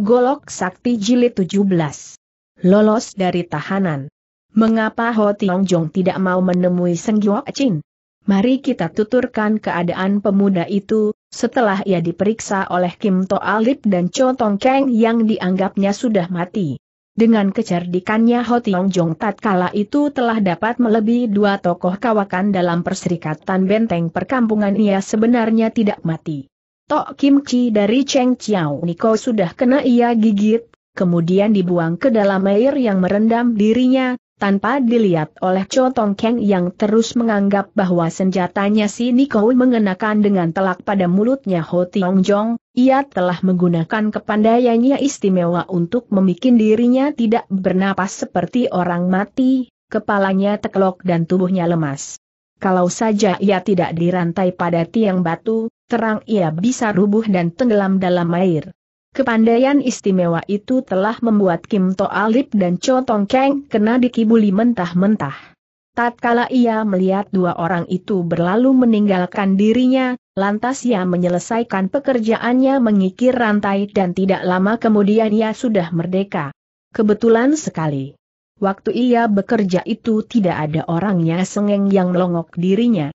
Golok Sakti Jilid 17. Lolos dari tahanan. Mengapa Ho Tiong Jong tidak mau menemui Seng Gyo Chin? Mari kita tuturkan keadaan pemuda itu, setelah ia diperiksa oleh Kim To Alip dan Cho Tong Keng yang dianggapnya sudah mati. Dengan kecerdikannya Ho Tiong Jong tatkala itu telah dapat melebihi dua tokoh kawakan dalam perserikatan benteng perkampungan ia sebenarnya tidak mati. Tok kimchi dari Cheng Chiao Niko sudah kena ia gigit, kemudian dibuang ke dalam air yang merendam dirinya, tanpa dilihat oleh Cho Tong Keng yang terus menganggap bahwa senjatanya si Niko mengenakan dengan telak pada mulutnya Ho Tiong Jong, ia telah menggunakan kepandaiannya istimewa untuk memikin dirinya tidak bernapas seperti orang mati, kepalanya teklok dan tubuhnya lemas. Kalau saja ia tidak dirantai pada tiang batu, terang ia bisa rubuh dan tenggelam dalam air. Kepandaian istimewa itu telah membuat Kim To Alip dan Cho Tong Keng kena dikibuli mentah-mentah. Tatkala ia melihat dua orang itu berlalu meninggalkan dirinya, lantas ia menyelesaikan pekerjaannya mengikir rantai dan tidak lama kemudian ia sudah merdeka. Kebetulan sekali. Waktu ia bekerja itu tidak ada orangnya sengeng yang melongok dirinya.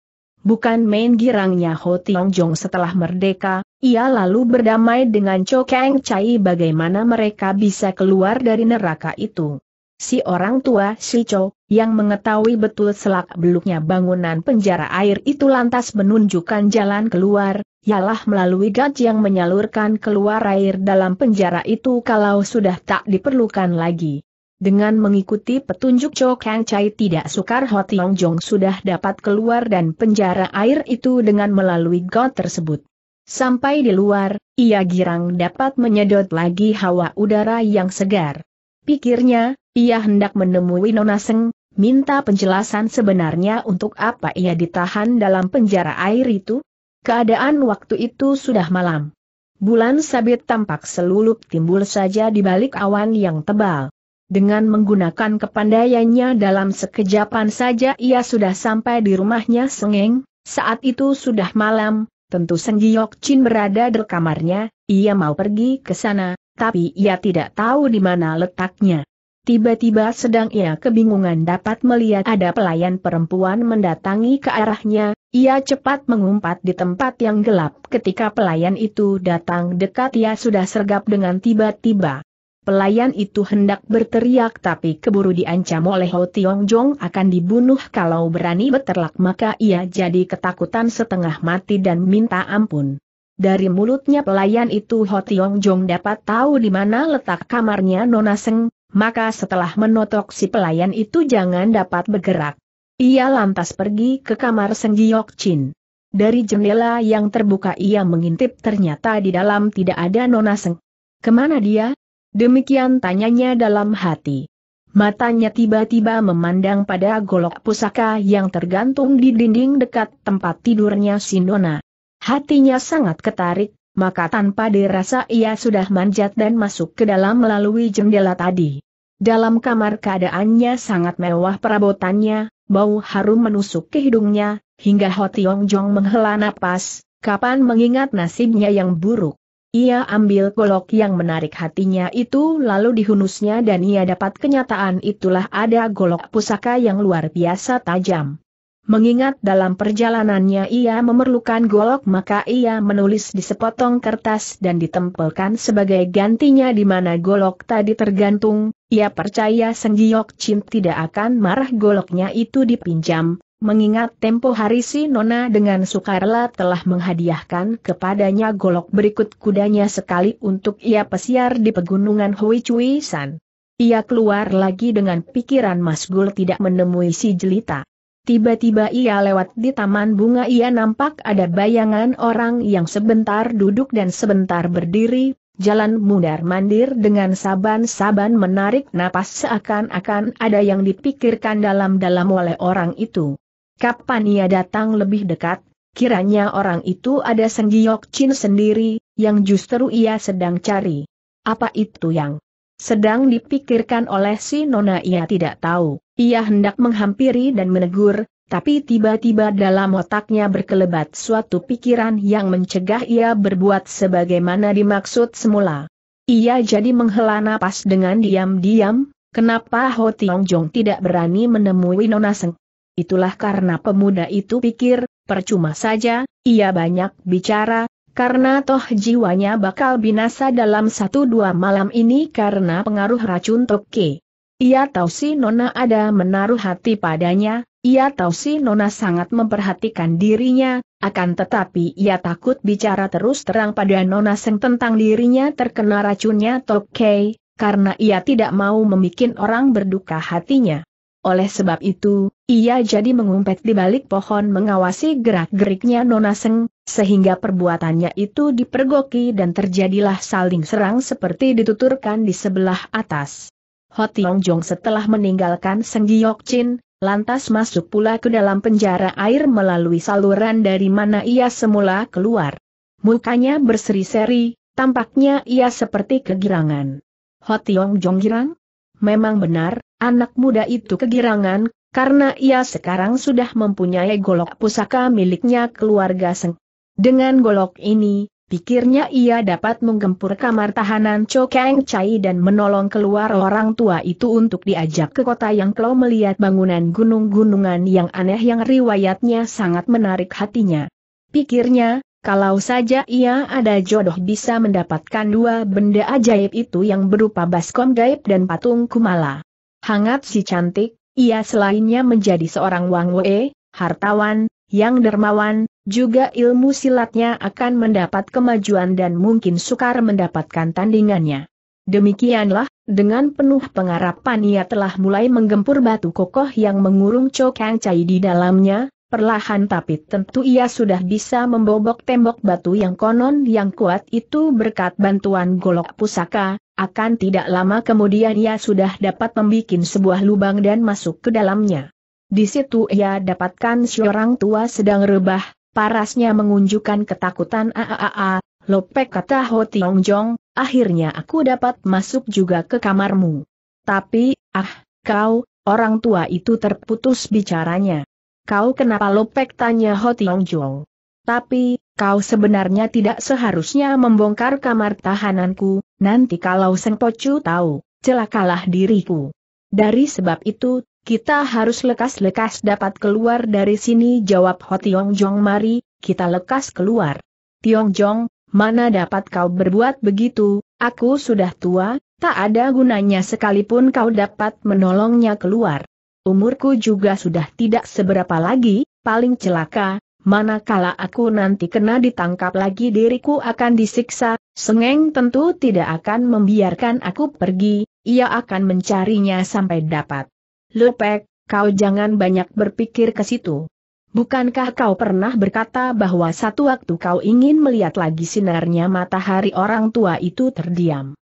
Bukan main girangnya Ho Tiong Jong setelah merdeka, ia lalu berdamai dengan Cho Kang Chai bagaimana mereka bisa keluar dari neraka itu. Si orang tua si Cho, yang mengetahui betul selak beluknya bangunan penjara air itu lantas menunjukkan jalan keluar, ialah melalui gaj yang menyalurkan keluar air dalam penjara itu kalau sudah tak diperlukan lagi. Dengan mengikuti petunjuk Cho Kang Chai tidak sukar Ho Tiong Jong sudah dapat keluar dan penjara air itu dengan melalui got tersebut. Sampai di luar, ia girang dapat menyedot lagi hawa udara yang segar. Pikirnya, ia hendak menemui Nona Seng, minta penjelasan sebenarnya untuk apa ia ditahan dalam penjara air itu. Keadaan waktu itu sudah malam. Bulan sabit tampak selulup timbul saja di balik awan yang tebal. Dengan menggunakan kepandaiannya dalam sekejapan saja ia sudah sampai di rumahnya Sengeng, saat itu sudah malam, tentu Giok Chin berada di kamarnya, ia mau pergi ke sana, tapi ia tidak tahu di mana letaknya. Tiba-tiba sedang ia kebingungan dapat melihat ada pelayan perempuan mendatangi ke arahnya, ia cepat mengumpat di tempat yang gelap ketika pelayan itu datang dekat ia sudah sergap dengan tiba-tiba. Pelayan itu hendak berteriak tapi keburu diancam oleh Ho Tiong Jong akan dibunuh kalau berani beterlak maka ia jadi ketakutan setengah mati dan minta ampun. Dari mulutnya pelayan itu Ho Tiong Jong dapat tahu di mana letak kamarnya Nona Seng, maka setelah menotok si pelayan itu jangan dapat bergerak. Ia lantas pergi ke kamar Seng Giok Chin. Dari jendela yang terbuka ia mengintip ternyata di dalam tidak ada Nona Seng. Kemana dia? Demikian tanyanya dalam hati. Matanya tiba-tiba memandang pada golok pusaka yang tergantung di dinding dekat tempat tidurnya Sindona. Hatinya sangat ketarik, maka tanpa dirasa ia sudah manjat dan masuk ke dalam melalui jendela tadi. Dalam kamar keadaannya sangat mewah perabotannya, bau harum menusuk ke hidungnya, hingga Ho Tiong Jong menghela napas, kapan mengingat nasibnya yang buruk. Ia ambil golok yang menarik hatinya itu lalu dihunusnya dan ia dapat kenyataan itulah ada golok pusaka yang luar biasa tajam. Mengingat dalam perjalanannya ia memerlukan golok maka ia menulis di sepotong kertas dan ditempelkan sebagai gantinya di mana golok tadi tergantung, ia percaya Senggiok Chin tidak akan marah goloknya itu dipinjam, mengingat tempo hari si Nona dengan sukarela telah menghadiahkan kepadanya golok berikut kudanya sekali untuk ia pesiar di pegunungan Hui Cui San. Ia keluar lagi dengan pikiran Masgul tidak menemui si jelita. Tiba-tiba ia lewat di taman bunga ia nampak ada bayangan orang yang sebentar duduk dan sebentar berdiri, jalan mundar-mandir dengan saban-saban menarik napas seakan-akan ada yang dipikirkan dalam-dalam oleh orang itu. Kapan ia datang lebih dekat, kiranya orang itu ada Giok Chin sendiri, yang justru ia sedang cari. Apa itu yang sedang dipikirkan oleh si Nona ia tidak tahu. Ia hendak menghampiri dan menegur, tapi tiba-tiba dalam otaknya berkelebat suatu pikiran yang mencegah ia berbuat sebagaimana dimaksud semula. Ia jadi menghela napas dengan diam-diam, kenapa Ho Tiong Jong tidak berani menemui Nona Seng. Itulah karena pemuda itu pikir, percuma saja, ia banyak bicara, karena toh jiwanya bakal binasa dalam satu dua malam ini karena pengaruh racun toke. Ia tahu si Nona ada menaruh hati padanya, ia tahu si Nona sangat memperhatikan dirinya, akan tetapi ia takut bicara terus terang pada Nona Seng tentang dirinya terkena racunnya Tokei, karena ia tidak mau memikin orang berduka hatinya. Oleh sebab itu, ia jadi mengumpet di balik pohon mengawasi gerak-geriknya Nona Seng, sehingga perbuatannya itu dipergoki dan terjadilah saling serang seperti dituturkan di sebelah atas. Ho Tiong Jong setelah meninggalkan Seng Giok Chin, lantas masuk pula ke dalam penjara air melalui saluran dari mana ia semula keluar. Mukanya berseri-seri, tampaknya ia seperti kegirangan. Ho Tiong Jong girang? Memang benar, anak muda itu kegirangan, karena ia sekarang sudah mempunyai golok pusaka miliknya keluarga Seng. Dengan golok ini, pikirnya ia dapat menggempur kamar tahanan Cho Kang Chai dan menolong keluar orang tua itu untuk diajak ke kota yang kau melihat bangunan gunung-gunungan yang aneh yang riwayatnya sangat menarik hatinya. Pikirnya, kalau saja ia ada jodoh bisa mendapatkan dua benda ajaib itu yang berupa baskom gaib dan patung kumala. Hangat si cantik, ia selainnya menjadi seorang Wang Wei, hartawan, yang dermawan, juga ilmu silatnya akan mendapat kemajuan dan mungkin sukar mendapatkan tandingannya. Demikianlah, dengan penuh pengharapan ia telah mulai menggempur batu kokoh yang mengurung Cho Chai di dalamnya, Perlahan tapi tentu ia sudah bisa membobok tembok batu yang konon yang kuat itu berkat bantuan golok pusaka, akan tidak lama kemudian ia sudah dapat membuat sebuah lubang dan masuk ke dalamnya. Di situ ia dapatkan seorang tua sedang rebah, parasnya mengunjukkan ketakutan aaa, lopek kata Ho Tiong Jong, akhirnya aku dapat masuk juga ke kamarmu. Tapi, ah, kau, orang tua itu terputus bicaranya. Kau kenapa lopek tanya Ho Tiong Jong? Tapi, kau sebenarnya tidak seharusnya membongkar kamar tahananku, nanti kalau Seng Pocu tahu, celakalah diriku. Dari sebab itu, kita harus lekas-lekas dapat keluar dari sini jawab Ho Tiong Jong mari, kita lekas keluar. Tiong Jong, mana dapat kau berbuat begitu, aku sudah tua, tak ada gunanya sekalipun kau dapat menolongnya keluar. Umurku juga sudah tidak seberapa lagi, paling celaka, manakala aku nanti kena ditangkap lagi diriku akan disiksa, Sengeng tentu tidak akan membiarkan aku pergi, ia akan mencarinya sampai dapat. Lepek, kau jangan banyak berpikir ke situ. Bukankah kau pernah berkata bahwa satu waktu kau ingin melihat lagi sinarnya matahari orang tua itu terdiam?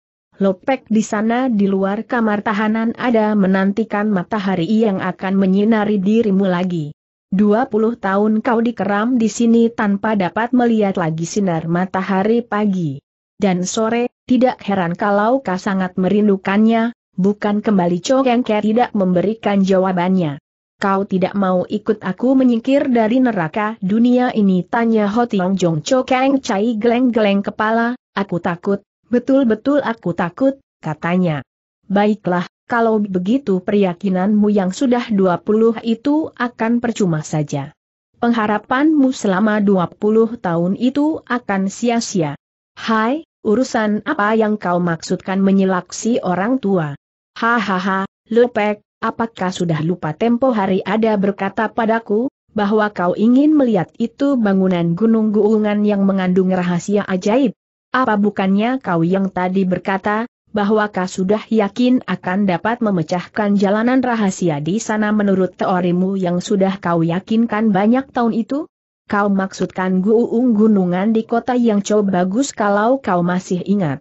Lopek di sana di luar kamar tahanan ada menantikan matahari yang akan menyinari dirimu lagi. 20 tahun kau dikeram di sini tanpa dapat melihat lagi sinar matahari pagi. Dan sore, tidak heran kalau kau sangat merindukannya, bukan kembali Cogengke tidak memberikan jawabannya. Kau tidak mau ikut aku menyingkir dari neraka dunia ini tanya Ho Tiong Jong Cho Chai geleng-geleng kepala, aku takut, Betul-betul aku takut, katanya. Baiklah, kalau begitu keyakinanmu yang sudah 20 itu akan percuma saja. Pengharapanmu selama 20 tahun itu akan sia-sia. Hai, urusan apa yang kau maksudkan menyelaksi orang tua? Hahaha, lepek, apakah sudah lupa tempo hari ada berkata padaku, bahwa kau ingin melihat itu bangunan gunung guungan yang mengandung rahasia ajaib? Apa bukannya kau yang tadi berkata, bahwa kau sudah yakin akan dapat memecahkan jalanan rahasia di sana menurut teorimu yang sudah kau yakinkan banyak tahun itu? Kau maksudkan guung gunungan di kota yang coba bagus kalau kau masih ingat.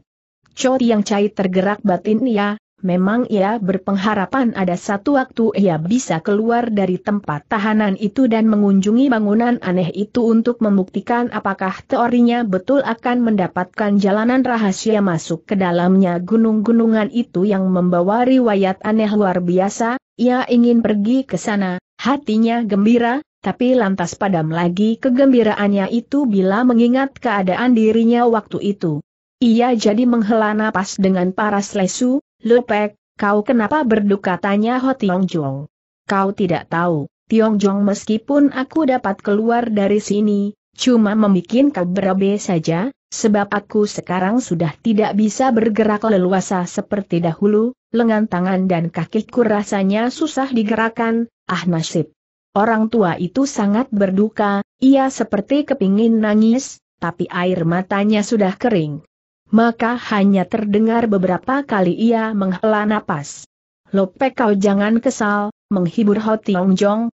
Cho yang cair tergerak batin ya, Memang ia berpengharapan ada satu waktu ia bisa keluar dari tempat tahanan itu dan mengunjungi bangunan aneh itu untuk membuktikan apakah teorinya betul akan mendapatkan jalanan rahasia masuk ke dalamnya gunung-gunungan itu yang membawa riwayat aneh luar biasa, ia ingin pergi ke sana, hatinya gembira, tapi lantas padam lagi kegembiraannya itu bila mengingat keadaan dirinya waktu itu. Ia jadi menghela napas dengan paras lesu, Lepek, kau kenapa berduka tanya Ho Tiong Jong. Kau tidak tahu, Tiong Jong meskipun aku dapat keluar dari sini, cuma membuat kau berabe saja, sebab aku sekarang sudah tidak bisa bergerak leluasa seperti dahulu, lengan tangan dan kakiku rasanya susah digerakkan, ah nasib. Orang tua itu sangat berduka, ia seperti kepingin nangis, tapi air matanya sudah kering maka hanya terdengar beberapa kali ia menghela napas. Lope kau jangan kesal, menghibur Ho Tiong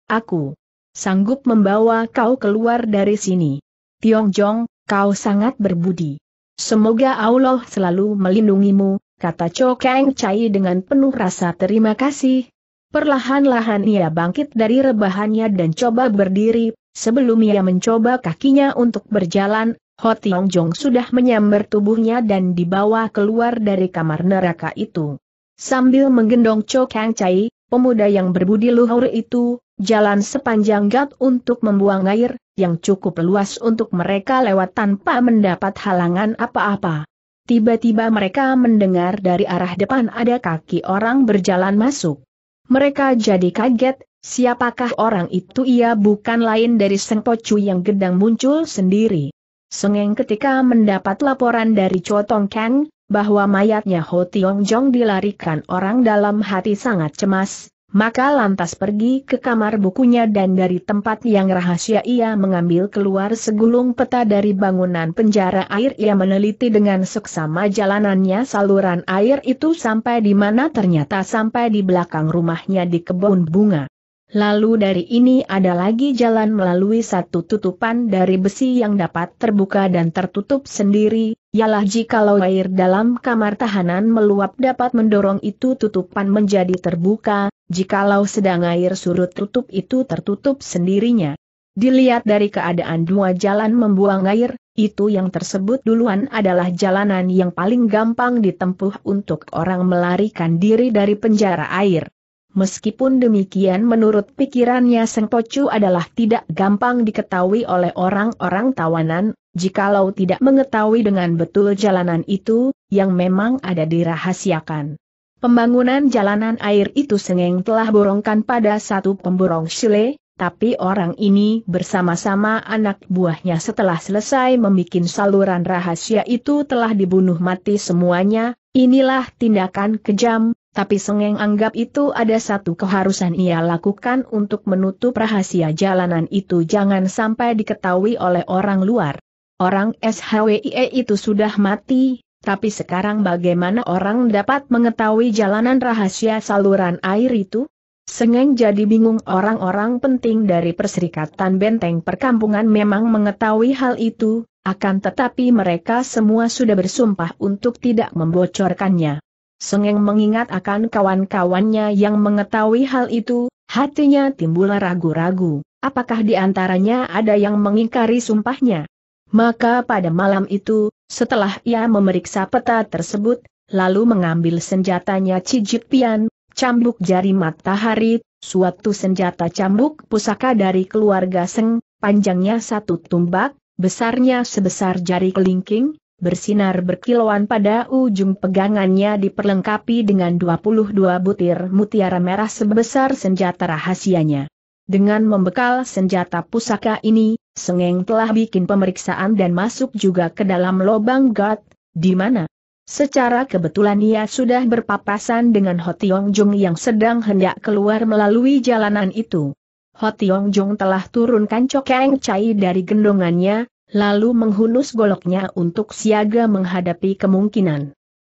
aku sanggup membawa kau keluar dari sini. Tiong Jong, kau sangat berbudi. Semoga Allah selalu melindungimu, kata Cho Kang Chai dengan penuh rasa terima kasih. Perlahan-lahan ia bangkit dari rebahannya dan coba berdiri, sebelum ia mencoba kakinya untuk berjalan, Ho Tiong Jong sudah menyambar tubuhnya dan dibawa keluar dari kamar neraka itu. Sambil menggendong Cho Kang Chai, pemuda yang berbudi luhur itu, jalan sepanjang gat untuk membuang air, yang cukup luas untuk mereka lewat tanpa mendapat halangan apa-apa. Tiba-tiba mereka mendengar dari arah depan ada kaki orang berjalan masuk. Mereka jadi kaget, siapakah orang itu ia bukan lain dari Pocu yang gedang muncul sendiri. Sengeng ketika mendapat laporan dari Cotong Kang, bahwa mayatnya Ho Tiong Jong dilarikan orang dalam hati sangat cemas, maka lantas pergi ke kamar bukunya dan dari tempat yang rahasia ia mengambil keluar segulung peta dari bangunan penjara air ia meneliti dengan seksama jalanannya saluran air itu sampai di mana ternyata sampai di belakang rumahnya di kebun bunga. Lalu dari ini ada lagi jalan melalui satu tutupan dari besi yang dapat terbuka dan tertutup sendiri, ialah jikalau air dalam kamar tahanan meluap dapat mendorong itu tutupan menjadi terbuka, jikalau sedang air surut tutup itu tertutup sendirinya. Dilihat dari keadaan dua jalan membuang air, itu yang tersebut duluan adalah jalanan yang paling gampang ditempuh untuk orang melarikan diri dari penjara air. Meskipun demikian menurut pikirannya Seng Pocu adalah tidak gampang diketahui oleh orang-orang tawanan, jikalau tidak mengetahui dengan betul jalanan itu, yang memang ada dirahasiakan. Pembangunan jalanan air itu Sengeng telah borongkan pada satu pemborong Sile, tapi orang ini bersama-sama anak buahnya setelah selesai membuat saluran rahasia itu telah dibunuh mati semuanya, inilah tindakan kejam, tapi Sengeng anggap itu ada satu keharusan ia lakukan untuk menutup rahasia jalanan itu jangan sampai diketahui oleh orang luar. Orang SHWIE itu sudah mati, tapi sekarang bagaimana orang dapat mengetahui jalanan rahasia saluran air itu? Sengeng jadi bingung orang-orang penting dari Perserikatan Benteng Perkampungan memang mengetahui hal itu, akan tetapi mereka semua sudah bersumpah untuk tidak membocorkannya. Sengeng mengingat akan kawan-kawannya yang mengetahui hal itu, hatinya timbul ragu-ragu, apakah di antaranya ada yang mengingkari sumpahnya. Maka pada malam itu, setelah ia memeriksa peta tersebut, lalu mengambil senjatanya cijipian, cambuk jari matahari, suatu senjata cambuk pusaka dari keluarga Seng, panjangnya satu tumbak, besarnya sebesar jari kelingking, bersinar berkilauan pada ujung pegangannya diperlengkapi dengan 22 butir mutiara merah sebesar senjata rahasianya. Dengan membekal senjata pusaka ini, Sengeng telah bikin pemeriksaan dan masuk juga ke dalam lobang God, di mana Secara kebetulan ia sudah berpapasan dengan Ho Tiong Jung yang sedang hendak keluar melalui jalanan itu. Ho Tiong Jung telah turunkan Cokeng cai dari gendongannya, lalu menghunus goloknya untuk siaga menghadapi kemungkinan.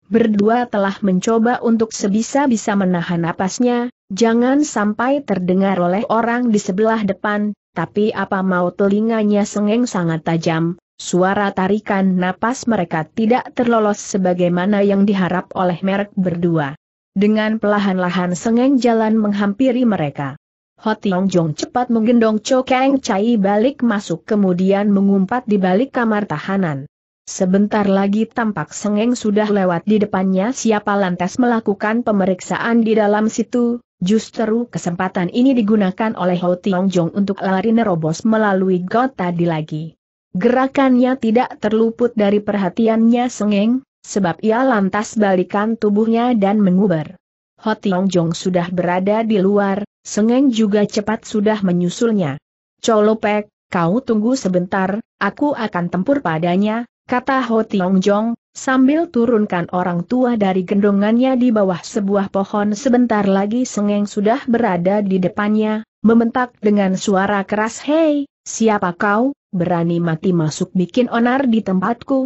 Berdua telah mencoba untuk sebisa-bisa menahan napasnya, jangan sampai terdengar oleh orang di sebelah depan, tapi apa mau telinganya sengeng sangat tajam, suara tarikan napas mereka tidak terlolos sebagaimana yang diharap oleh merek berdua. Dengan pelahan-lahan sengeng jalan menghampiri mereka. Ho Tiong Jong cepat menggendong Cho Kang Chai balik masuk kemudian mengumpat di balik kamar tahanan. Sebentar lagi tampak Sengeng sudah lewat di depannya siapa lantas melakukan pemeriksaan di dalam situ, justru kesempatan ini digunakan oleh Ho Tiong Jong untuk lari nerobos melalui got tadi lagi. Gerakannya tidak terluput dari perhatiannya Sengeng, sebab ia lantas balikan tubuhnya dan menguber. Ho Tiong Jong sudah berada di luar, Sengeng juga cepat sudah menyusulnya. Colopek, kau tunggu sebentar, aku akan tempur padanya, kata Ho Tiong Jong, sambil turunkan orang tua dari gendongannya di bawah sebuah pohon sebentar lagi Sengeng sudah berada di depannya, membentak dengan suara keras Hei, siapa kau, berani mati masuk bikin onar di tempatku?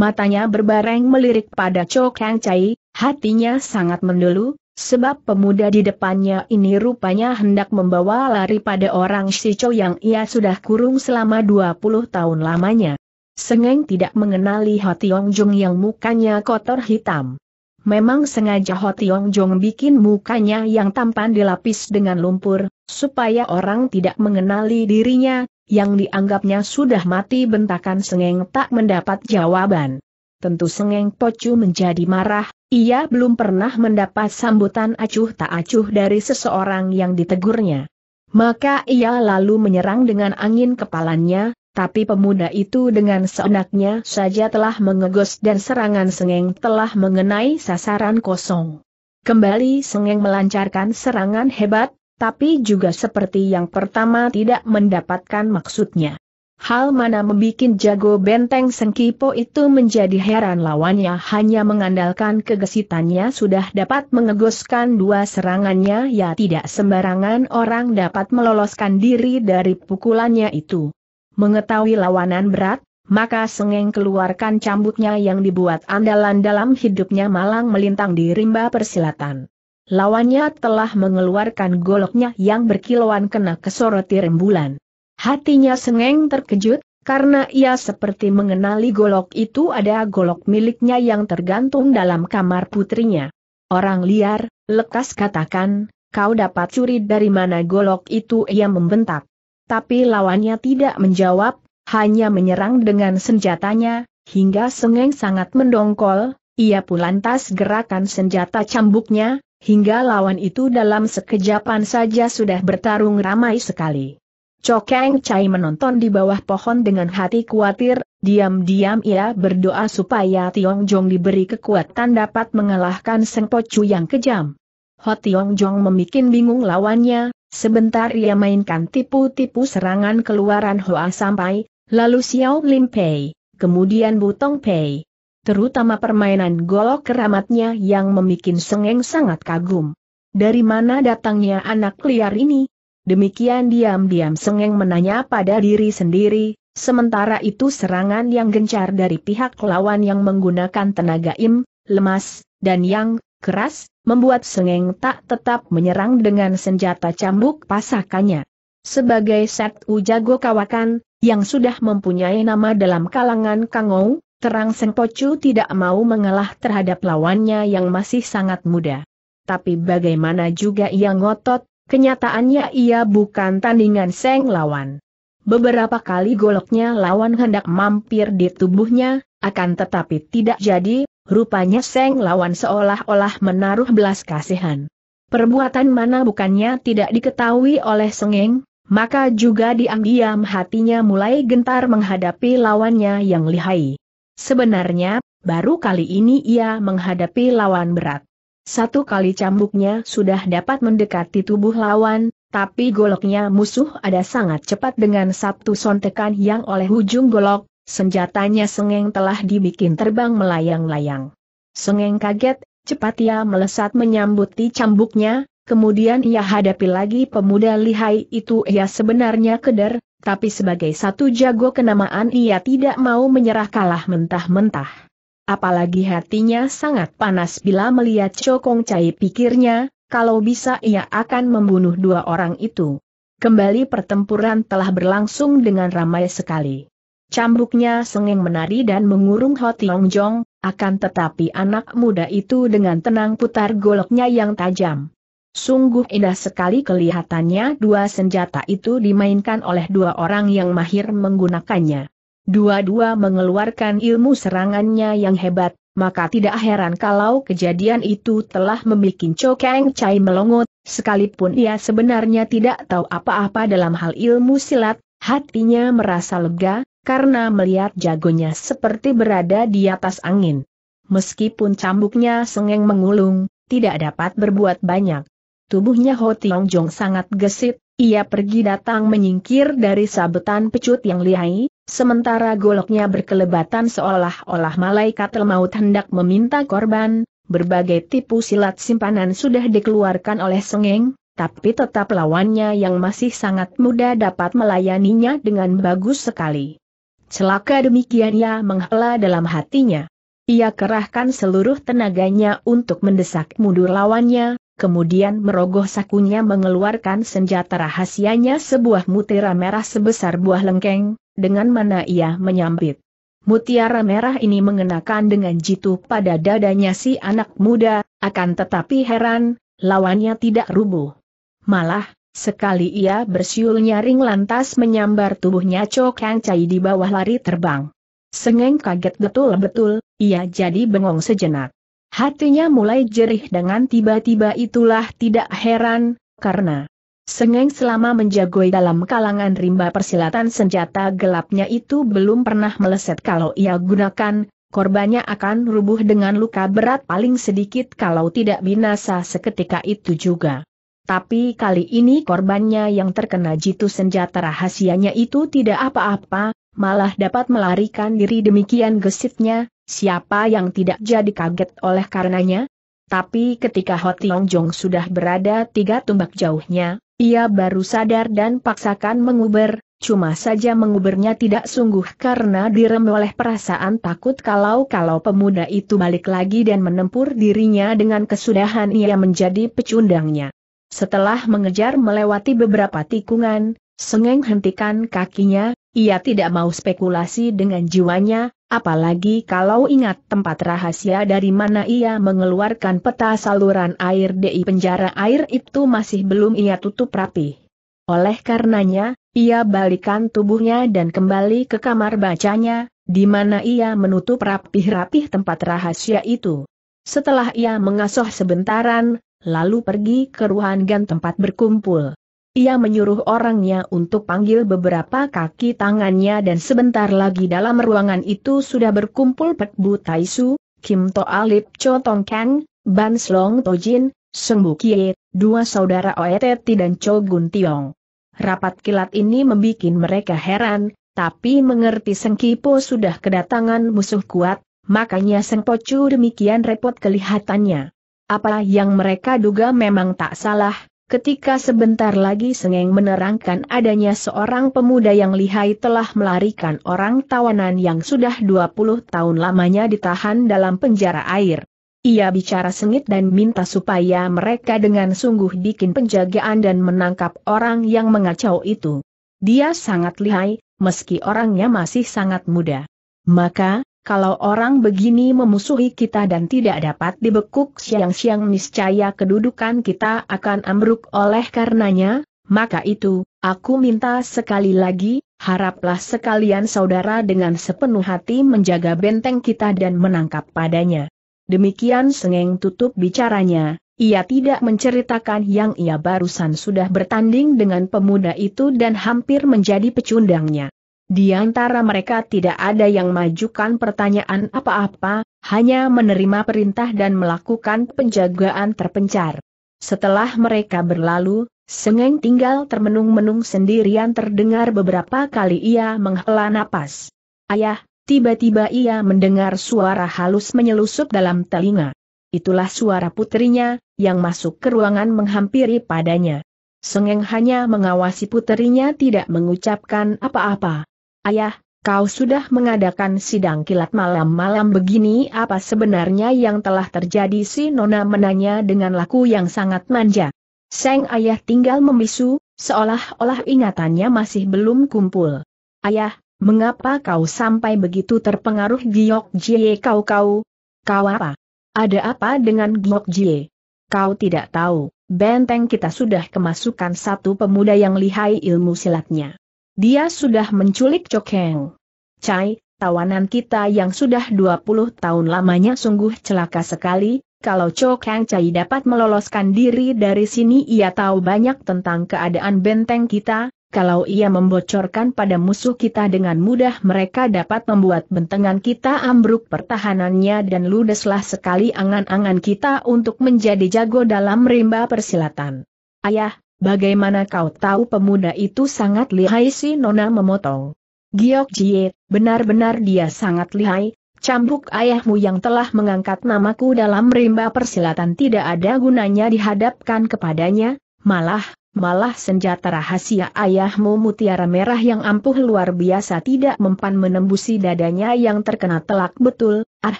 Matanya berbareng melirik pada Cho Kang Chai, hatinya sangat mendulu. Sebab pemuda di depannya ini rupanya hendak membawa lari pada orang Shicho yang ia sudah kurung selama 20 tahun lamanya. Sengeng tidak mengenali Ho Tiong yang mukanya kotor hitam. Memang sengaja Ho Tiong bikin mukanya yang tampan dilapis dengan lumpur, supaya orang tidak mengenali dirinya, yang dianggapnya sudah mati bentakan Sengeng tak mendapat jawaban tentu Sengeng Pocu menjadi marah, ia belum pernah mendapat sambutan acuh tak acuh dari seseorang yang ditegurnya. Maka ia lalu menyerang dengan angin kepalanya, tapi pemuda itu dengan seenaknya saja telah mengegos dan serangan Sengeng telah mengenai sasaran kosong. Kembali Sengeng melancarkan serangan hebat, tapi juga seperti yang pertama tidak mendapatkan maksudnya. Hal mana membuat jago benteng Sengkipo itu menjadi heran lawannya hanya mengandalkan kegesitannya sudah dapat mengegoskan dua serangannya ya tidak sembarangan orang dapat meloloskan diri dari pukulannya itu. Mengetahui lawanan berat, maka Sengeng keluarkan cambuknya yang dibuat andalan dalam hidupnya malang melintang di rimba persilatan. Lawannya telah mengeluarkan goloknya yang berkilauan kena kesoroti rembulan. Hatinya sengeng terkejut, karena ia seperti mengenali golok itu ada golok miliknya yang tergantung dalam kamar putrinya. Orang liar, lekas katakan, kau dapat curi dari mana golok itu ia membentak. Tapi lawannya tidak menjawab, hanya menyerang dengan senjatanya, hingga sengeng sangat mendongkol, ia pun lantas gerakan senjata cambuknya, hingga lawan itu dalam sekejapan saja sudah bertarung ramai sekali. Cokeng Chai menonton di bawah pohon dengan hati khawatir, diam-diam ia berdoa supaya Tiong Jong diberi kekuatan dapat mengalahkan Seng Pocu yang kejam. Ho Tiong Jong memikin bingung lawannya, sebentar ia mainkan tipu-tipu serangan keluaran Hoa sampai, lalu Xiao Lim Pei, kemudian Butong Pei. Terutama permainan golok keramatnya yang memikin Sengeng sangat kagum. Dari mana datangnya anak liar ini? Demikian diam-diam Sengeng menanya pada diri sendiri, sementara itu serangan yang gencar dari pihak lawan yang menggunakan tenaga im, lemas, dan yang keras, membuat Sengeng tak tetap menyerang dengan senjata cambuk pasakannya. Sebagai set ujago kawakan, yang sudah mempunyai nama dalam kalangan Kangou, terang Pocu tidak mau mengalah terhadap lawannya yang masih sangat muda. Tapi bagaimana juga ia ngotot, Kenyataannya ia bukan tandingan Seng Lawan. Beberapa kali goloknya lawan hendak mampir di tubuhnya, akan tetapi tidak jadi, rupanya Seng Lawan seolah-olah menaruh belas kasihan. Perbuatan mana bukannya tidak diketahui oleh Sengeng, maka juga diam-diam hatinya mulai gentar menghadapi lawannya yang lihai. Sebenarnya, baru kali ini ia menghadapi lawan berat. Satu kali cambuknya sudah dapat mendekati tubuh lawan, tapi goloknya musuh ada sangat cepat dengan satu sontekan yang oleh ujung golok, senjatanya Sengeng telah dibikin terbang melayang-layang. Sengeng kaget, cepat ia melesat menyambuti cambuknya, kemudian ia hadapi lagi pemuda lihai itu ia sebenarnya keder, tapi sebagai satu jago kenamaan ia tidak mau menyerah kalah mentah-mentah apalagi hatinya sangat panas bila melihat Cokong Cai pikirnya, kalau bisa ia akan membunuh dua orang itu. Kembali pertempuran telah berlangsung dengan ramai sekali. Cambuknya sengeng menari dan mengurung Ho Tiong Jong, akan tetapi anak muda itu dengan tenang putar goloknya yang tajam. Sungguh indah sekali kelihatannya dua senjata itu dimainkan oleh dua orang yang mahir menggunakannya dua-dua mengeluarkan ilmu serangannya yang hebat, maka tidak heran kalau kejadian itu telah membuat Cho Kang Chai melongot, sekalipun ia sebenarnya tidak tahu apa-apa dalam hal ilmu silat, hatinya merasa lega, karena melihat jagonya seperti berada di atas angin. Meskipun cambuknya sengeng mengulung, tidak dapat berbuat banyak. Tubuhnya Ho Tiong Jong sangat gesit, ia pergi datang menyingkir dari sabetan pecut yang lihai, Sementara goloknya berkelebatan seolah-olah malaikat maut hendak meminta korban, berbagai tipu silat simpanan sudah dikeluarkan oleh sengeng, tapi tetap lawannya yang masih sangat muda dapat melayaninya dengan bagus sekali. Celaka demikian ia menghela dalam hatinya. Ia kerahkan seluruh tenaganya untuk mendesak mundur lawannya, kemudian merogoh sakunya mengeluarkan senjata rahasianya sebuah mutiara merah sebesar buah lengkeng, dengan mana ia menyambit. Mutiara merah ini mengenakan dengan jitu pada dadanya si anak muda, akan tetapi heran, lawannya tidak rubuh. Malah, sekali ia bersiul nyaring lantas menyambar tubuhnya cok yang Chai di bawah lari terbang. Sengeng kaget betul-betul, ia jadi bengong sejenak. Hatinya mulai jerih dengan tiba-tiba itulah tidak heran, karena Sengeng selama menjagoi dalam kalangan rimba persilatan senjata gelapnya itu belum pernah meleset kalau ia gunakan, korbannya akan rubuh dengan luka berat paling sedikit kalau tidak binasa seketika itu juga. Tapi kali ini korbannya yang terkena jitu senjata rahasianya itu tidak apa-apa, malah dapat melarikan diri demikian gesitnya, siapa yang tidak jadi kaget oleh karenanya? Tapi ketika Ho Jong sudah berada tiga tumbak jauhnya, ia baru sadar dan paksakan menguber, cuma saja mengubernya tidak sungguh karena direm oleh perasaan takut kalau-kalau pemuda itu balik lagi dan menempur dirinya dengan kesudahan ia menjadi pecundangnya. Setelah mengejar melewati beberapa tikungan, Sengeng hentikan kakinya, ia tidak mau spekulasi dengan jiwanya, Apalagi kalau ingat tempat rahasia dari mana ia mengeluarkan peta saluran air di penjara air itu masih belum ia tutup rapi. Oleh karenanya, ia balikan tubuhnya dan kembali ke kamar bacanya, di mana ia menutup rapih-rapih tempat rahasia itu. Setelah ia mengasuh sebentaran, lalu pergi ke ruangan tempat berkumpul. Ia menyuruh orangnya untuk panggil beberapa kaki tangannya dan sebentar lagi dalam ruangan itu sudah berkumpul Pek Bu Taisu, Kim To Alip Cho Tong Kang, Ban Slong Tojin, Seng Bu Kie, dua saudara Oeteti dan Cho Gun Tiong. Rapat kilat ini membuat mereka heran, tapi mengerti Seng Kipo sudah kedatangan musuh kuat, makanya Seng Pocu demikian repot kelihatannya. Apa yang mereka duga memang tak salah, Ketika sebentar lagi Sengeng menerangkan adanya seorang pemuda yang lihai telah melarikan orang tawanan yang sudah 20 tahun lamanya ditahan dalam penjara air. Ia bicara sengit dan minta supaya mereka dengan sungguh bikin penjagaan dan menangkap orang yang mengacau itu. Dia sangat lihai, meski orangnya masih sangat muda. Maka, kalau orang begini memusuhi kita dan tidak dapat dibekuk siang-siang niscaya kedudukan kita akan ambruk oleh karenanya, maka itu, aku minta sekali lagi, haraplah sekalian saudara dengan sepenuh hati menjaga benteng kita dan menangkap padanya. Demikian Sengeng tutup bicaranya, ia tidak menceritakan yang ia barusan sudah bertanding dengan pemuda itu dan hampir menjadi pecundangnya. Di antara mereka tidak ada yang majukan pertanyaan apa-apa, hanya menerima perintah dan melakukan penjagaan terpencar. Setelah mereka berlalu, Sengeng tinggal termenung-menung sendirian terdengar beberapa kali ia menghela napas. Ayah, tiba-tiba ia mendengar suara halus menyelusup dalam telinga. Itulah suara putrinya, yang masuk ke ruangan menghampiri padanya. Sengeng hanya mengawasi putrinya tidak mengucapkan apa-apa. Ayah, kau sudah mengadakan sidang kilat malam-malam begini apa sebenarnya yang telah terjadi si Nona menanya dengan laku yang sangat manja. Seng ayah tinggal membisu, seolah-olah ingatannya masih belum kumpul. Ayah, mengapa kau sampai begitu terpengaruh Giok Jie kau kau? Kau apa? Ada apa dengan Giok Jie? Kau tidak tahu, benteng kita sudah kemasukan satu pemuda yang lihai ilmu silatnya. Dia sudah menculik Cokeng. Cai, tawanan kita yang sudah 20 tahun lamanya sungguh celaka sekali, kalau Cokeng Cai dapat meloloskan diri dari sini ia tahu banyak tentang keadaan benteng kita, kalau ia membocorkan pada musuh kita dengan mudah mereka dapat membuat bentengan kita ambruk pertahanannya dan ludeslah sekali angan-angan kita untuk menjadi jago dalam rimba persilatan. Ayah, Bagaimana kau tahu pemuda itu sangat lihai si Nona memotong? Giok Jie, benar-benar dia sangat lihai, cambuk ayahmu yang telah mengangkat namaku dalam rimba persilatan tidak ada gunanya dihadapkan kepadanya, malah, malah senjata rahasia ayahmu mutiara merah yang ampuh luar biasa tidak mempan menembusi dadanya yang terkena telak betul, ah,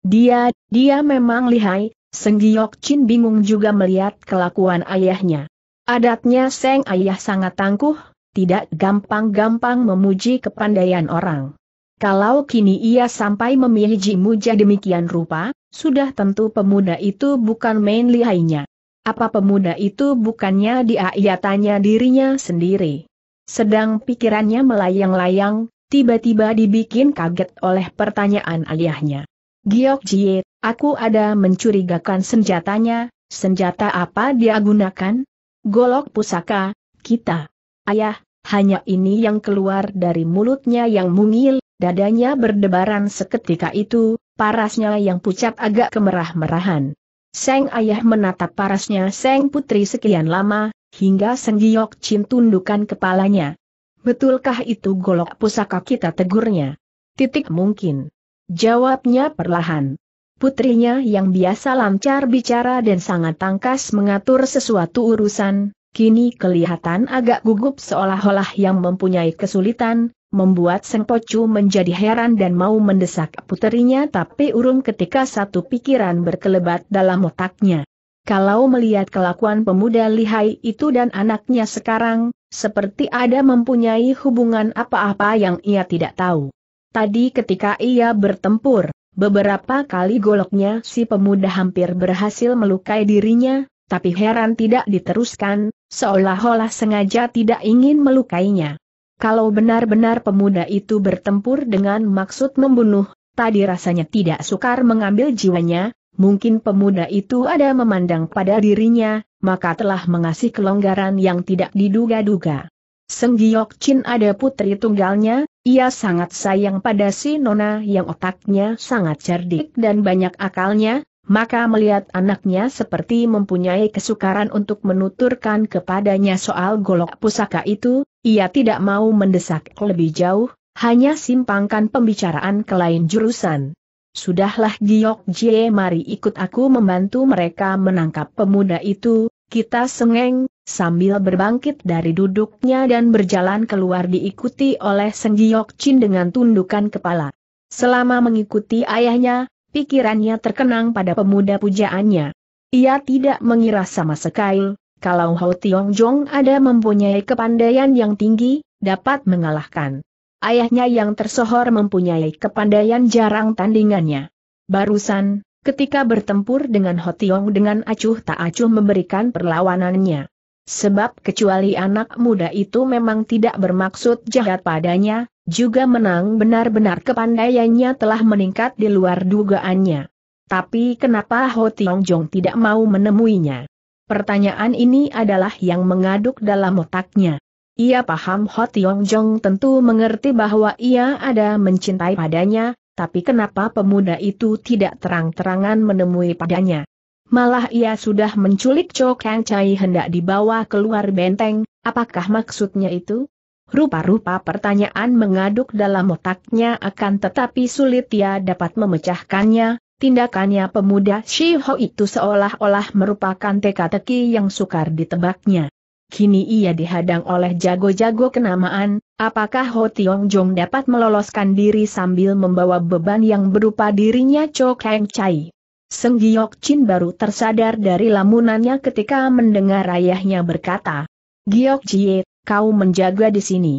dia, dia memang lihai, Senggiok Chin bingung juga melihat kelakuan ayahnya. Adatnya Seng Ayah sangat tangguh, tidak gampang-gampang memuji kepandaian orang. Kalau kini ia sampai memilih muja demikian rupa, sudah tentu pemuda itu bukan main lihainya. Apa pemuda itu bukannya dia ia tanya dirinya sendiri. Sedang pikirannya melayang-layang, tiba-tiba dibikin kaget oleh pertanyaan ayahnya. Giok Jie, aku ada mencurigakan senjatanya, senjata apa dia gunakan? Golok pusaka, kita. Ayah, hanya ini yang keluar dari mulutnya yang mungil, dadanya berdebaran seketika itu, parasnya yang pucat agak kemerah-merahan. Seng ayah menatap parasnya Seng putri sekian lama, hingga Senggiok Chin tundukan kepalanya. Betulkah itu golok pusaka kita tegurnya? Titik mungkin. Jawabnya perlahan. Putrinya yang biasa lancar bicara dan sangat tangkas mengatur sesuatu urusan, kini kelihatan agak gugup seolah-olah yang mempunyai kesulitan, membuat Seng Pocu menjadi heran dan mau mendesak putrinya tapi urung ketika satu pikiran berkelebat dalam otaknya. Kalau melihat kelakuan pemuda lihai itu dan anaknya sekarang, seperti ada mempunyai hubungan apa-apa yang ia tidak tahu. Tadi ketika ia bertempur, Beberapa kali goloknya si pemuda hampir berhasil melukai dirinya, tapi heran tidak diteruskan, seolah-olah sengaja tidak ingin melukainya. Kalau benar-benar pemuda itu bertempur dengan maksud membunuh, tadi rasanya tidak sukar mengambil jiwanya, mungkin pemuda itu ada memandang pada dirinya, maka telah mengasih kelonggaran yang tidak diduga-duga. Seng Giok Chin ada putri tunggalnya, ia sangat sayang pada si Nona yang otaknya sangat cerdik dan banyak akalnya, maka melihat anaknya seperti mempunyai kesukaran untuk menuturkan kepadanya soal golok pusaka itu, ia tidak mau mendesak lebih jauh, hanya simpangkan pembicaraan ke lain jurusan. Sudahlah Giok Jie mari ikut aku membantu mereka menangkap pemuda itu, kita sengeng, sambil berbangkit dari duduknya dan berjalan keluar diikuti oleh Seng Chin dengan tundukan kepala. Selama mengikuti ayahnya, pikirannya terkenang pada pemuda pujaannya. Ia tidak mengira sama sekali, kalau Hou Tiong Jong ada mempunyai kepandaian yang tinggi, dapat mengalahkan. Ayahnya yang tersohor mempunyai kepandaian jarang tandingannya. Barusan, Ketika bertempur dengan Hotiong dengan acuh tak acuh memberikan perlawanannya. Sebab kecuali anak muda itu memang tidak bermaksud jahat padanya, juga menang benar-benar kepandaiannya telah meningkat di luar dugaannya. Tapi kenapa Ho Jong tidak mau menemuinya? Pertanyaan ini adalah yang mengaduk dalam otaknya. Ia paham Ho Jong tentu mengerti bahwa ia ada mencintai padanya, tapi kenapa pemuda itu tidak terang-terangan menemui padanya? Malah ia sudah menculik Chok Kang Chai hendak dibawa keluar benteng, apakah maksudnya itu? Rupa-rupa pertanyaan mengaduk dalam otaknya akan tetapi sulit ia dapat memecahkannya, tindakannya pemuda Shiho itu seolah-olah merupakan teka-teki yang sukar ditebaknya. Kini ia dihadang oleh jago-jago kenamaan, Apakah Ho Tiong Jong dapat meloloskan diri sambil membawa beban yang berupa dirinya Cho Kang Chai? Seng Giok Chin baru tersadar dari lamunannya ketika mendengar ayahnya berkata, Giok Jie, kau menjaga di sini.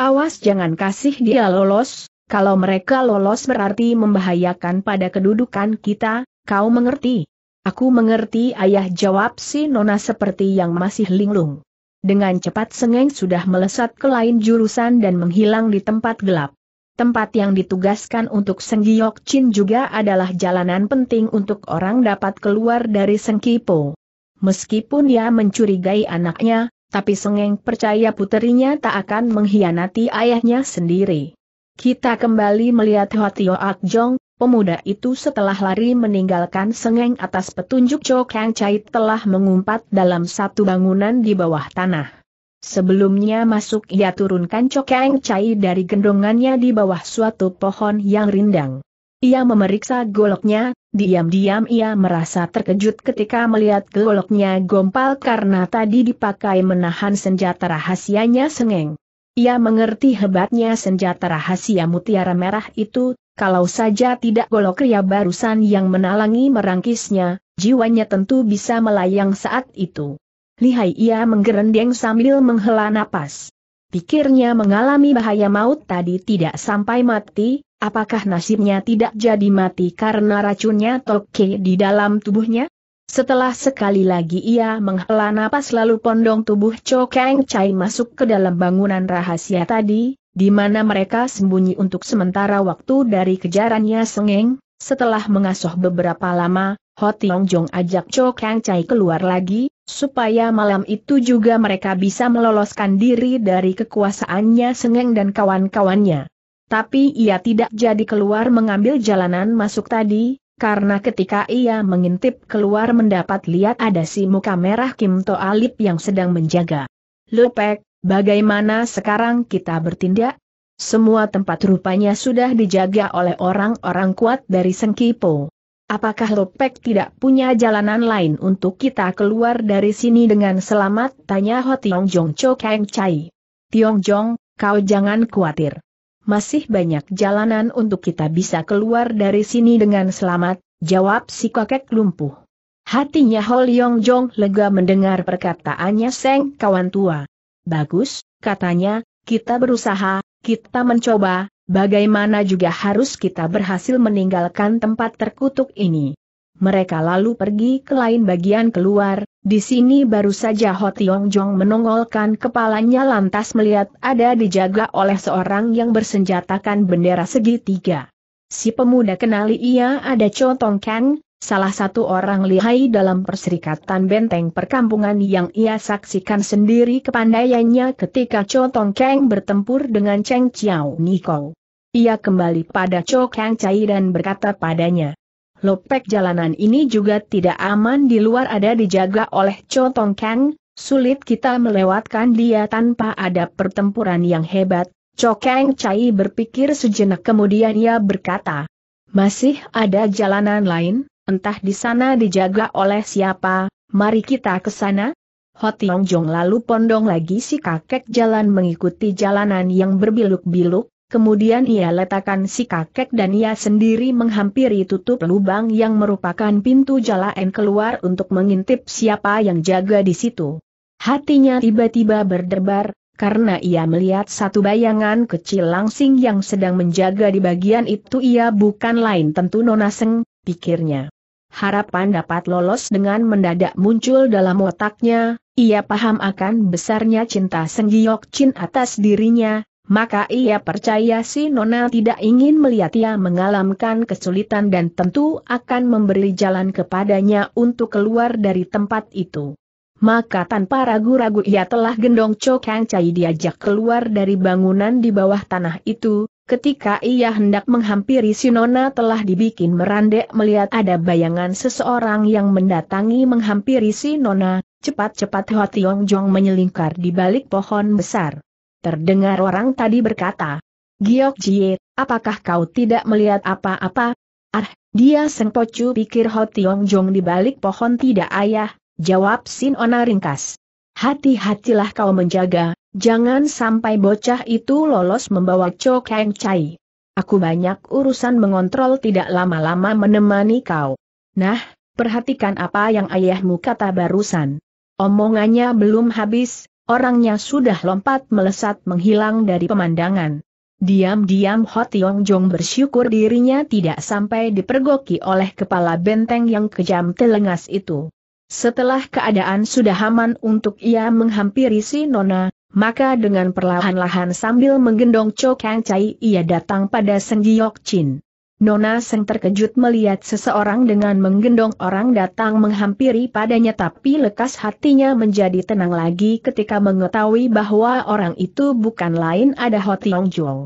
Awas jangan kasih dia lolos, kalau mereka lolos berarti membahayakan pada kedudukan kita, kau mengerti? Aku mengerti ayah jawab si Nona seperti yang masih linglung. Dengan cepat sengeng sudah melesat ke lain jurusan dan menghilang di tempat gelap. Tempat yang ditugaskan untuk Senggiok Chin juga adalah jalanan penting untuk orang dapat keluar dari Sengkipo. Meskipun ia mencurigai anaknya, tapi Sengeng percaya puterinya tak akan mengkhianati ayahnya sendiri. Kita kembali melihat Hwatio Akjong, Pemuda itu setelah lari meninggalkan sengeng atas petunjuk cok Kang Chai telah mengumpat dalam satu bangunan di bawah tanah. Sebelumnya masuk ia turunkan cok Kang Chai dari gendongannya di bawah suatu pohon yang rindang. Ia memeriksa goloknya, diam-diam ia merasa terkejut ketika melihat goloknya gompal karena tadi dipakai menahan senjata rahasianya sengeng. Ia mengerti hebatnya senjata rahasia mutiara merah itu, kalau saja tidak golok ria barusan yang menalangi merangkisnya, jiwanya tentu bisa melayang saat itu. Lihai ia menggerendeng sambil menghela napas. Pikirnya mengalami bahaya maut tadi tidak sampai mati, apakah nasibnya tidak jadi mati karena racunnya toke di dalam tubuhnya? Setelah sekali lagi ia menghela napas lalu pondong tubuh Cho Kang Chai masuk ke dalam bangunan rahasia tadi, di mana mereka sembunyi untuk sementara waktu dari kejarannya Sengeng, setelah mengasuh beberapa lama, Ho Tiong Jong ajak Cho Kang Chai keluar lagi, supaya malam itu juga mereka bisa meloloskan diri dari kekuasaannya Sengeng dan kawan-kawannya. Tapi ia tidak jadi keluar mengambil jalanan masuk tadi, karena ketika ia mengintip keluar mendapat lihat ada si muka merah Kim To Alip yang sedang menjaga. Lupek, bagaimana sekarang kita bertindak? Semua tempat rupanya sudah dijaga oleh orang-orang kuat dari Sengkipo. Apakah Lopek tidak punya jalanan lain untuk kita keluar dari sini dengan selamat? Tanya Ho Tiong Jong Cho Kang Chai. Tiong Jong, kau jangan khawatir masih banyak jalanan untuk kita bisa keluar dari sini dengan selamat, jawab si kakek lumpuh. Hatinya Hol Jong lega mendengar perkataannya Seng kawan tua. Bagus, katanya, kita berusaha, kita mencoba, bagaimana juga harus kita berhasil meninggalkan tempat terkutuk ini mereka lalu pergi ke lain bagian keluar, di sini baru saja Ho Tiong Jong menongolkan kepalanya lantas melihat ada dijaga oleh seorang yang bersenjatakan bendera segitiga. Si pemuda kenali ia ada Cho Tong Kang, salah satu orang lihai dalam perserikatan benteng perkampungan yang ia saksikan sendiri kepandaiannya ketika Cho Tong Kang bertempur dengan Cheng Chiao Niko. Ia kembali pada Cho Kang Chai dan berkata padanya, Lopek jalanan ini juga tidak aman di luar ada dijaga oleh Cho Tong Kang, sulit kita melewatkan dia tanpa ada pertempuran yang hebat. Cho Kang Chai berpikir sejenak kemudian ia berkata, masih ada jalanan lain, entah di sana dijaga oleh siapa, mari kita ke sana. Hotiong Jong lalu pondong lagi si kakek jalan mengikuti jalanan yang berbiluk-biluk, Kemudian ia letakkan si kakek dan ia sendiri menghampiri tutup lubang yang merupakan pintu jalan keluar untuk mengintip siapa yang jaga di situ. Hatinya tiba-tiba berdebar, karena ia melihat satu bayangan kecil langsing yang sedang menjaga di bagian itu ia bukan lain tentu Nona Seng, pikirnya. Harapan dapat lolos dengan mendadak muncul dalam otaknya, ia paham akan besarnya cinta senggiok cin atas dirinya, maka ia percaya si Nona tidak ingin melihat ia mengalami kesulitan dan tentu akan memberi jalan kepadanya untuk keluar dari tempat itu. Maka tanpa ragu-ragu ia telah gendong Cho Kang Chai diajak keluar dari bangunan di bawah tanah itu, ketika ia hendak menghampiri si Nona telah dibikin merandek melihat ada bayangan seseorang yang mendatangi menghampiri si Nona, cepat-cepat Ho Tiong Jong menyelingkar di balik pohon besar. Terdengar orang tadi berkata, Giok Jie, apakah kau tidak melihat apa-apa? Ah, dia sengpocu pikir Ho Tiong Jong di balik pohon tidak ayah, jawab Sin Ona ringkas. Hati-hatilah kau menjaga, jangan sampai bocah itu lolos membawa Cho Kang Chai. Aku banyak urusan mengontrol tidak lama-lama menemani kau. Nah, perhatikan apa yang ayahmu kata barusan. Omongannya belum habis, Orangnya sudah lompat melesat menghilang dari pemandangan. Diam-diam Ho Tiong Jong bersyukur dirinya tidak sampai dipergoki oleh kepala benteng yang kejam telengas itu. Setelah keadaan sudah aman untuk ia menghampiri si Nona, maka dengan perlahan-lahan sambil menggendong Cho Kang Chai ia datang pada Senggiok Chin. Nona Seng terkejut melihat seseorang dengan menggendong orang datang menghampiri padanya tapi lekas hatinya menjadi tenang lagi ketika mengetahui bahwa orang itu bukan lain ada Ho Tiong Jong.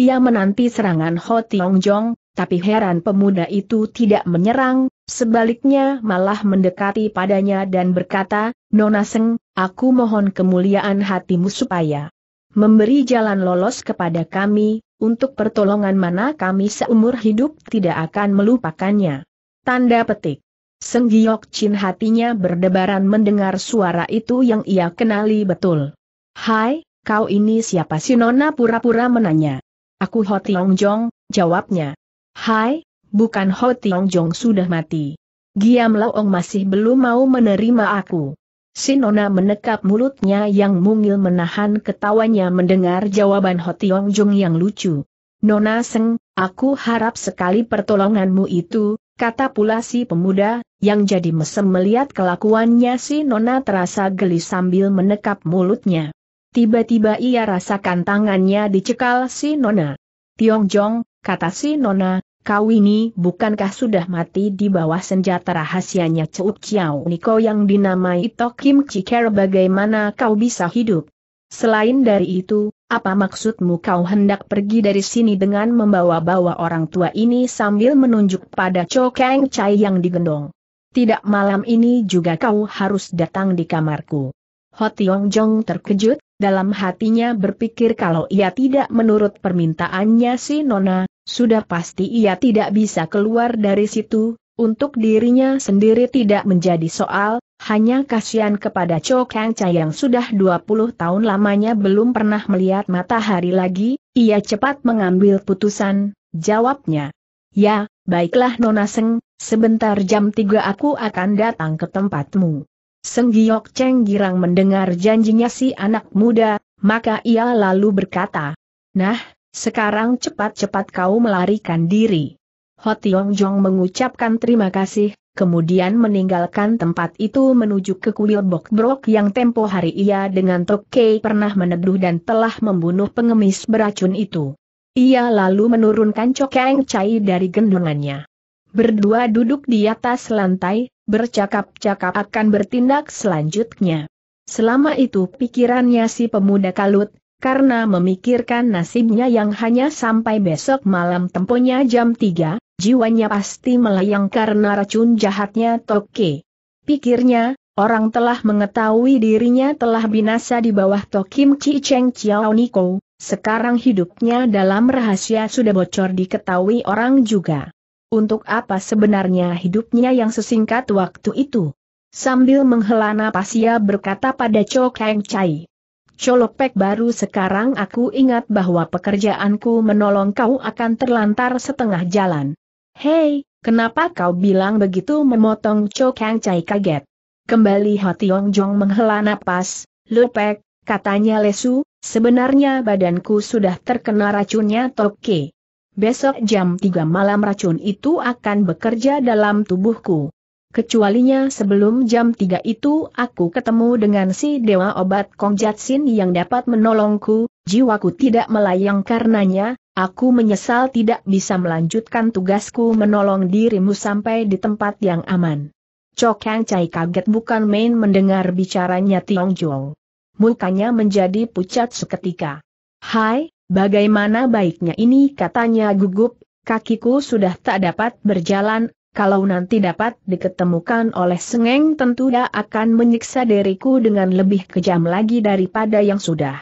Ia menanti serangan Ho Tiong Jong, tapi heran pemuda itu tidak menyerang, sebaliknya malah mendekati padanya dan berkata, Nona Seng, aku mohon kemuliaan hatimu supaya memberi jalan lolos kepada kami, untuk pertolongan mana kami seumur hidup tidak akan melupakannya. Tanda petik. Senggiok Giok Chin hatinya berdebaran mendengar suara itu yang ia kenali betul. Hai, kau ini siapa si Nona pura-pura menanya. Aku Ho Tiong Jong, jawabnya. Hai, bukan Ho Tiong Jong sudah mati. Giam Laong masih belum mau menerima aku. Sinona menekap mulutnya yang mungil menahan ketawanya mendengar jawaban Hotiong Jung yang lucu. Nona Seng, aku harap sekali pertolonganmu itu, kata pula si pemuda, yang jadi mesem melihat kelakuannya si Nona terasa geli sambil menekap mulutnya. Tiba-tiba ia rasakan tangannya dicekal si Nona. Tiong Jong, kata si Nona, kau ini bukankah sudah mati di bawah senjata rahasianya Cuuk Chiao Niko yang dinamai Tokim Chiker bagaimana kau bisa hidup? Selain dari itu, apa maksudmu kau hendak pergi dari sini dengan membawa-bawa orang tua ini sambil menunjuk pada Cho Kang Chai yang digendong? Tidak malam ini juga kau harus datang di kamarku. Hotiong Jong terkejut, dalam hatinya berpikir kalau ia tidak menurut permintaannya si Nona, sudah pasti ia tidak bisa keluar dari situ, untuk dirinya sendiri tidak menjadi soal, hanya kasihan kepada Cho Kang Chai yang sudah 20 tahun lamanya belum pernah melihat matahari lagi, ia cepat mengambil putusan, jawabnya. Ya, baiklah Nona Seng, sebentar jam 3 aku akan datang ke tempatmu. Seng Giok Cheng girang mendengar janjinya si anak muda, maka ia lalu berkata, Nah, sekarang cepat-cepat kau melarikan diri. Hot Tiong Jong mengucapkan terima kasih, kemudian meninggalkan tempat itu menuju ke kuil Bok Brok yang tempo hari ia dengan Tokei pernah meneduh dan telah membunuh pengemis beracun itu. Ia lalu menurunkan Cokeng Chai dari gendongannya. Berdua duduk di atas lantai, bercakap-cakap akan bertindak selanjutnya. Selama itu pikirannya si pemuda kalut, karena memikirkan nasibnya yang hanya sampai besok malam temponya jam 3, jiwanya pasti melayang karena racun jahatnya Toke. Pikirnya, orang telah mengetahui dirinya telah binasa di bawah Tokim Chi Cheng Chiao Niko, sekarang hidupnya dalam rahasia sudah bocor diketahui orang juga. Untuk apa sebenarnya hidupnya yang sesingkat waktu itu? Sambil menghela napas ia berkata pada Cho Kang Chai. Colopek baru sekarang aku ingat bahwa pekerjaanku menolong kau akan terlantar setengah jalan. Hei, kenapa kau bilang begitu memotong Cho Kang Chai kaget. Kembali hati Tiong Jong menghela napas, Lopek, katanya lesu, sebenarnya badanku sudah terkena racunnya Toke. Besok jam 3 malam racun itu akan bekerja dalam tubuhku. Kecualinya sebelum jam tiga itu aku ketemu dengan si dewa obat Kong Jatsin yang dapat menolongku, jiwaku tidak melayang karenanya, aku menyesal tidak bisa melanjutkan tugasku menolong dirimu sampai di tempat yang aman. Cokang Cai kaget bukan main mendengar bicaranya Tiong Jong. Mukanya menjadi pucat seketika. Hai, bagaimana baiknya ini katanya gugup, kakiku sudah tak dapat berjalan, kalau nanti dapat diketemukan oleh Sengeng tentu dia akan menyiksa diriku dengan lebih kejam lagi daripada yang sudah.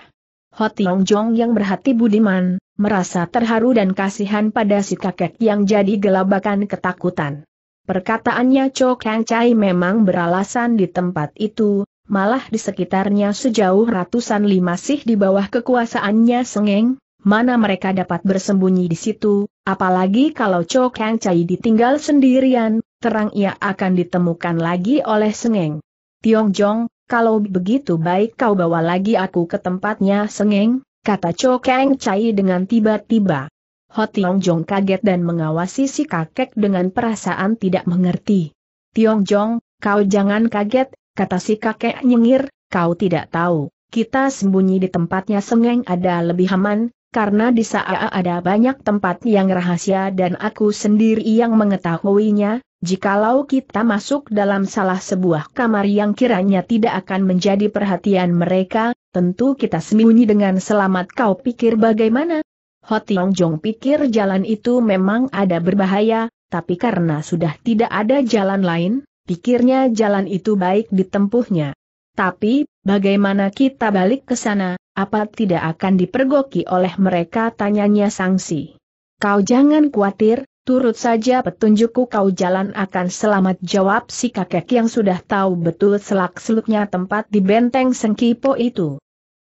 Hotiong Jong yang berhati budiman, merasa terharu dan kasihan pada si kakek yang jadi gelabakan ketakutan. Perkataannya Cho Kang Chai memang beralasan di tempat itu, malah di sekitarnya sejauh ratusan limasih di bawah kekuasaannya Sengeng, mana mereka dapat bersembunyi di situ, Apalagi kalau Chok yang Chai ditinggal sendirian, terang ia akan ditemukan lagi oleh Sengeng. Tiong Jong, kalau begitu baik kau bawa lagi aku ke tempatnya Sengeng, kata Chok yang Chai dengan tiba-tiba. Ho Tiong Jong kaget dan mengawasi si kakek dengan perasaan tidak mengerti. Tiong Jong, kau jangan kaget, kata si kakek nyengir, kau tidak tahu, kita sembunyi di tempatnya Sengeng ada lebih aman, karena di sana ada banyak tempat yang rahasia dan aku sendiri yang mengetahuinya, jikalau kita masuk dalam salah sebuah kamar yang kiranya tidak akan menjadi perhatian mereka, tentu kita sembunyi dengan selamat kau pikir bagaimana? Tiong Jong pikir jalan itu memang ada berbahaya, tapi karena sudah tidak ada jalan lain, pikirnya jalan itu baik ditempuhnya. Tapi, bagaimana kita balik ke sana? Apa tidak akan dipergoki oleh mereka tanyanya sangsi? Kau jangan khawatir, turut saja petunjukku kau jalan akan selamat jawab si kakek yang sudah tahu betul selak-seluknya tempat di benteng Sengkipo itu.